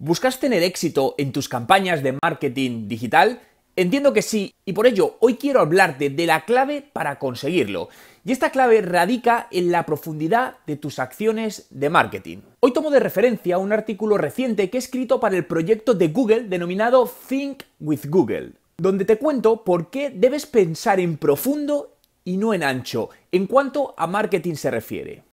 ¿Buscas tener éxito en tus campañas de marketing digital? Entiendo que sí, y por ello hoy quiero hablarte de la clave para conseguirlo. Y esta clave radica en la profundidad de tus acciones de marketing. Hoy tomo de referencia un artículo reciente que he escrito para el proyecto de Google denominado Think with Google, donde te cuento por qué debes pensar en profundo y no en ancho en cuanto a marketing se refiere.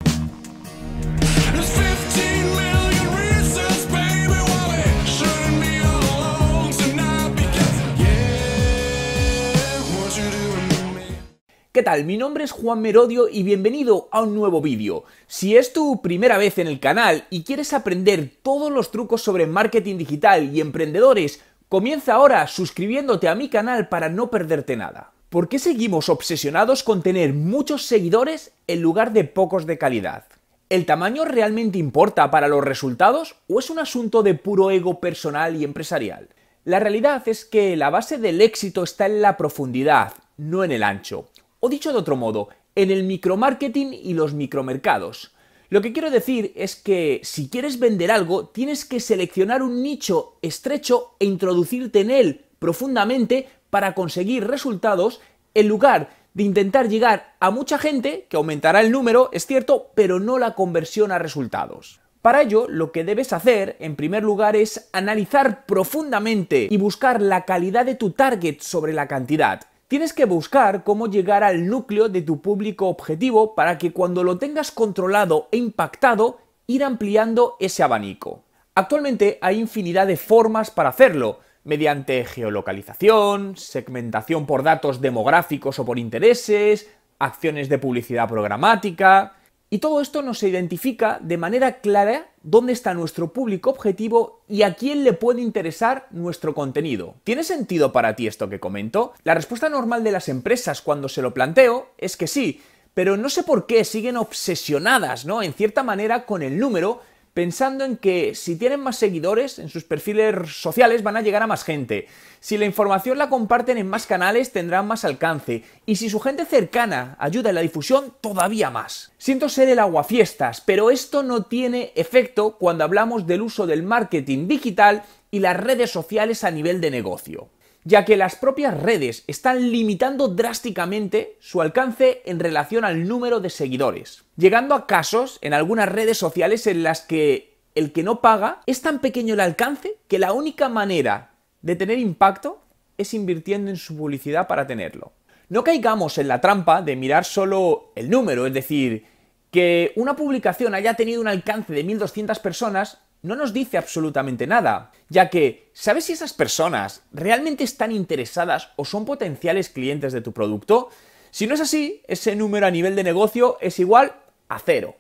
¿Qué tal? Mi nombre es Juan Merodio y bienvenido a un nuevo vídeo. Si es tu primera vez en el canal y quieres aprender todos los trucos sobre marketing digital y emprendedores, comienza ahora suscribiéndote a mi canal para no perderte nada. ¿Por qué seguimos obsesionados con tener muchos seguidores en lugar de pocos de calidad? ¿El tamaño realmente importa para los resultados o es un asunto de puro ego personal y empresarial? La realidad es que la base del éxito está en la profundidad, no en el ancho. O dicho de otro modo, en el micromarketing y los micromercados. Lo que quiero decir es que si quieres vender algo, tienes que seleccionar un nicho estrecho e introducirte en él profundamente para conseguir resultados en lugar de intentar llegar a mucha gente, que aumentará el número, es cierto, pero no la conversión a resultados. Para ello, lo que debes hacer, en primer lugar, es analizar profundamente y buscar la calidad de tu target sobre la cantidad. Tienes que buscar cómo llegar al núcleo de tu público objetivo para que cuando lo tengas controlado e impactado, ir ampliando ese abanico. Actualmente hay infinidad de formas para hacerlo, mediante geolocalización, segmentación por datos demográficos o por intereses, acciones de publicidad programática, y todo esto nos identifica de manera clara dónde está nuestro público objetivo y a quién le puede interesar nuestro contenido. ¿Tiene sentido para ti esto que comento? La respuesta normal de las empresas cuando se lo planteo es que sí, pero no sé por qué siguen obsesionadas, ¿no? En cierta manera con el número pensando en que si tienen más seguidores en sus perfiles sociales van a llegar a más gente, si la información la comparten en más canales tendrán más alcance y si su gente cercana ayuda en la difusión todavía más. Siento ser el aguafiestas, pero esto no tiene efecto cuando hablamos del uso del marketing digital y las redes sociales a nivel de negocio ya que las propias redes están limitando drásticamente su alcance en relación al número de seguidores, llegando a casos en algunas redes sociales en las que el que no paga es tan pequeño el alcance que la única manera de tener impacto es invirtiendo en su publicidad para tenerlo. No caigamos en la trampa de mirar solo el número, es decir, que una publicación haya tenido un alcance de 1.200 personas no nos dice absolutamente nada, ya que ¿sabes si esas personas realmente están interesadas o son potenciales clientes de tu producto? Si no es así, ese número a nivel de negocio es igual a cero.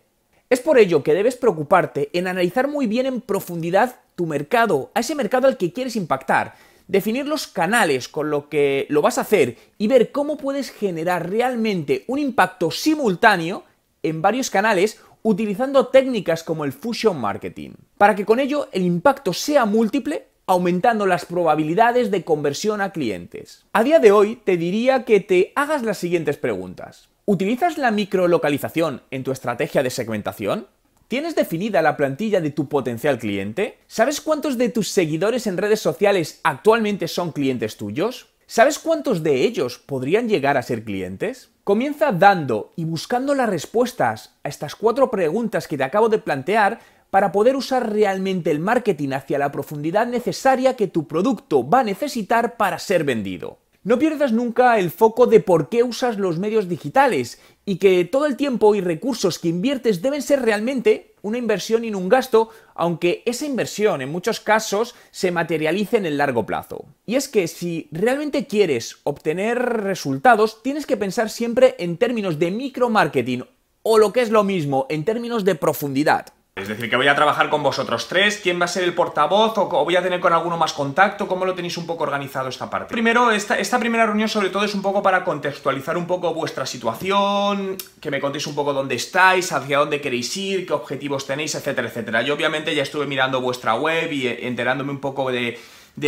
Es por ello que debes preocuparte en analizar muy bien en profundidad tu mercado, a ese mercado al que quieres impactar, definir los canales con lo que lo vas a hacer y ver cómo puedes generar realmente un impacto simultáneo en varios canales utilizando técnicas como el fusion marketing, para que con ello el impacto sea múltiple, aumentando las probabilidades de conversión a clientes. A día de hoy te diría que te hagas las siguientes preguntas. ¿Utilizas la microlocalización en tu estrategia de segmentación? ¿Tienes definida la plantilla de tu potencial cliente? ¿Sabes cuántos de tus seguidores en redes sociales actualmente son clientes tuyos? ¿Sabes cuántos de ellos podrían llegar a ser clientes? Comienza dando y buscando las respuestas a estas cuatro preguntas que te acabo de plantear para poder usar realmente el marketing hacia la profundidad necesaria que tu producto va a necesitar para ser vendido. No pierdas nunca el foco de por qué usas los medios digitales y que todo el tiempo y recursos que inviertes deben ser realmente una inversión y no un gasto, aunque esa inversión en muchos casos se materialice en el largo plazo. Y es que si realmente quieres obtener resultados, tienes que pensar siempre en términos de micromarketing o lo que es lo mismo, en términos de profundidad. Es decir, que voy a trabajar con vosotros tres, quién va a ser el portavoz o voy a tener con alguno más contacto, cómo lo tenéis un poco organizado esta parte. Primero, esta, primera reunión sobre todo es un poco para contextualizar un poco vuestra situación, que me contéis un poco dónde estáis, hacia dónde queréis ir, qué objetivos tenéis, etcétera, etcétera. Yo obviamente ya estuve mirando vuestra web y eh, enterándome un poco de,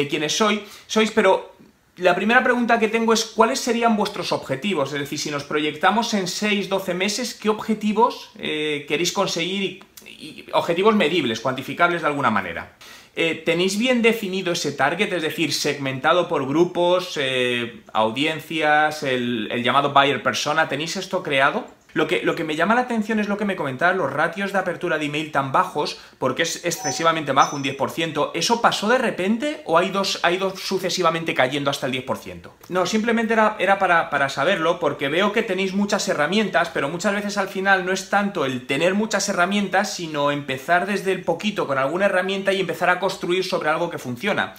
quiénes sois, pero la primera pregunta que tengo es cuáles serían vuestros objetivos, es decir, si nos proyectamos en 6, 12 meses, ¿qué objetivos eh, queréis conseguir y objetivos medibles, cuantificables de alguna manera. Eh, ¿Tenéis bien definido ese target? Es decir, segmentado por grupos, eh, audiencias, el, llamado buyer persona. ¿Tenéis esto creado? Lo que, lo que me llama la atención es lo que me comentaba, los ratios de apertura de email tan bajos, porque es excesivamente bajo, un 10%. ¿Eso pasó de repente o ha ido sucesivamente cayendo hasta el 10%? No, simplemente era, era para, para saberlo, porque veo que tenéis muchas herramientas, pero muchas veces al final no es tanto el tener muchas herramientas, sino empezar desde el poquito con alguna herramienta y empezar a construir sobre algo que funciona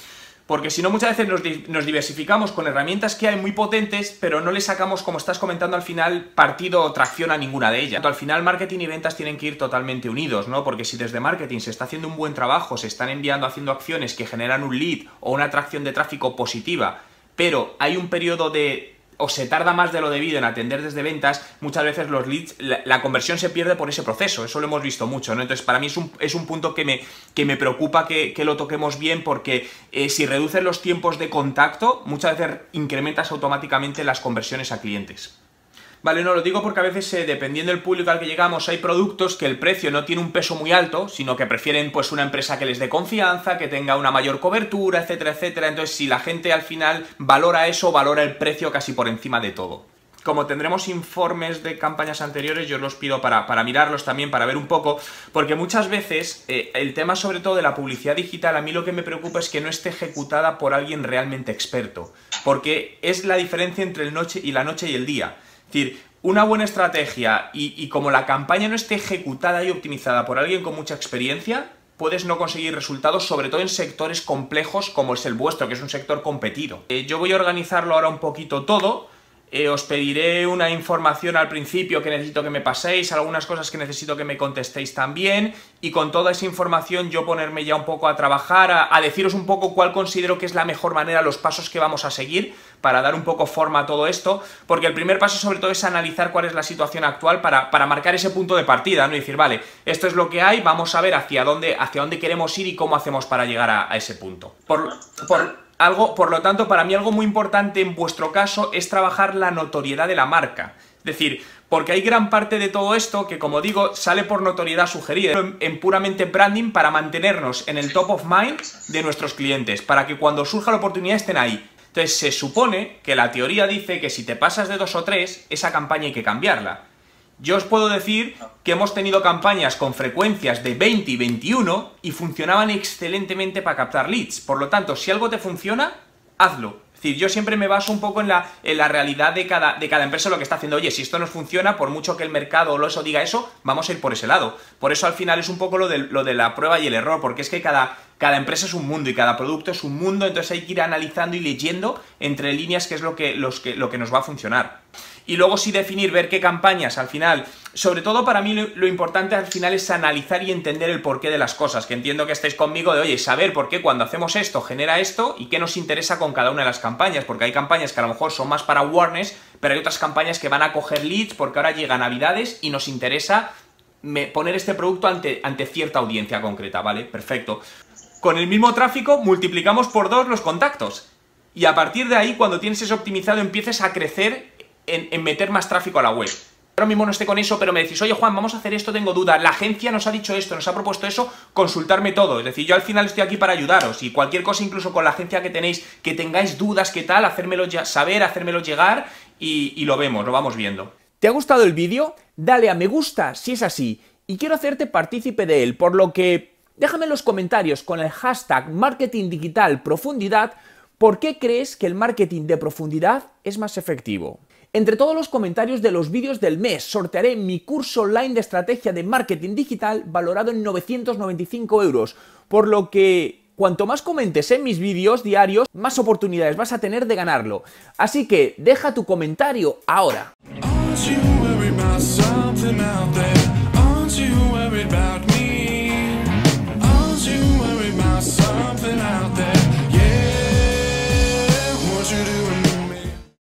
porque si no muchas veces nos, diversificamos con herramientas que hay muy potentes, pero no le sacamos, como estás comentando al final, partido o tracción a ninguna de ellas. Al final marketing y ventas tienen que ir totalmente unidos, ¿no? Porque si desde marketing se está haciendo un buen trabajo, se están enviando, haciendo acciones que generan un lead o una atracción de tráfico positiva, pero hay un periodo de o se tarda más de lo debido en atender desde ventas, muchas veces los leads, la, conversión se pierde por ese proceso, eso lo hemos visto mucho, ¿no? Entonces, para mí es un, punto que me, preocupa que, lo toquemos bien, porque eh, si reduces los tiempos de contacto, muchas veces incrementas automáticamente las conversiones a clientes. ¿vale? No lo digo porque a veces, eh, dependiendo del público al que llegamos, hay productos que el precio no tiene un peso muy alto, sino que prefieren pues una empresa que les dé confianza, que tenga una mayor cobertura, etcétera, etcétera. Entonces, si la gente al final valora eso, valora el precio casi por encima de todo. Como tendremos informes de campañas anteriores, yo los pido para, mirarlos también, para ver un poco, porque muchas veces eh, el tema sobre todo de la publicidad digital, a mí lo que me preocupa es que no esté ejecutada por alguien realmente experto, porque es la diferencia entre el noche y la noche y el día. Es decir, una buena estrategia y, como la campaña no esté ejecutada y optimizada por alguien con mucha experiencia, puedes no conseguir resultados, sobre todo en sectores complejos como es el vuestro, que es un sector competido. Eh, yo voy a organizarlo ahora un poquito todo eh, os pediré una información al principio que necesito que me paséis, algunas cosas que necesito que me contestéis también, y con toda esa información yo ponerme ya un poco a trabajar, a, deciros un poco cuál considero que es la mejor manera, los pasos que vamos a seguir para dar un poco forma a todo esto, porque el primer paso sobre todo es analizar cuál es la situación actual para, marcar ese punto de partida, ¿no? decir, vale, esto es lo que hay, vamos a ver hacia dónde, hacia dónde queremos ir y cómo hacemos para llegar a, a ese punto. Por, por algo, por lo tanto, para mí algo muy importante en vuestro caso es trabajar la notoriedad de la marca. Es decir, porque hay gran parte de todo esto que, como digo, sale por notoriedad sugerida, en, en, puramente branding para mantenernos en el top of mind de nuestros clientes, para que cuando surja la oportunidad estén ahí. Entonces se supone que la teoría dice que si te pasas de dos o tres, esa campaña hay que cambiarla. Yo os puedo decir que hemos tenido campañas con frecuencias de 20 y 21 y funcionaban excelentemente para captar leads. Por lo tanto, si algo te funciona, hazlo. Es decir, yo siempre me baso un poco en la, en la realidad de cada, de cada empresa, lo que está haciendo. Oye, si esto nos funciona, por mucho que el mercado o eso diga eso, vamos a ir por ese lado. Por eso al final es un poco lo lo de la prueba y el error, porque es que cada, cada empresa es un mundo y cada producto es un mundo, entonces hay que ir analizando y leyendo entre líneas qué es lo que, los que, lo que nos va a funcionar. Y luego sí definir, ver qué campañas al final. Sobre todo para mí lo, importante al final es analizar y entender el porqué de las cosas, que entiendo que estáis conmigo de, oye, saber por qué cuando hacemos esto genera esto y qué nos interesa con cada una de las campañas, porque hay campañas que a lo mejor son más para awareness, pero hay otras campañas que van a coger leads porque ahora llega Navidades y nos interesa poner este producto ante, ante cierta audiencia concreta, ¿vale? Perfecto. Con el mismo tráfico multiplicamos por dos los contactos. Y a partir de ahí, cuando tienes eso optimizado, empieces a crecer en, meter más tráfico a la web ahora mismo no esté con eso, pero me decís, oye Juan, vamos a hacer esto, tengo duda, la agencia nos ha dicho esto, nos ha propuesto eso, consultarme todo. Es decir, yo al final estoy aquí para ayudaros y cualquier cosa, incluso con la agencia que tenéis, que tengáis dudas, qué tal, hacérmelo saber, hacérmelo llegar y, y lo vemos, lo vamos viendo. ¿Te ha gustado el vídeo? Dale a me gusta si es así y quiero hacerte partícipe de él, por lo que Déjame en los comentarios con el hashtag marketing digital profundidad por qué crees que el marketing de profundidad es más efectivo. Entre todos los comentarios de los vídeos del mes sortearé mi curso online de estrategia de marketing digital valorado en 995 euros, por lo que Cuanto más comentes en mis vídeos diarios, más oportunidades vas a tener de ganarlo. Así que deja tu comentario ahora.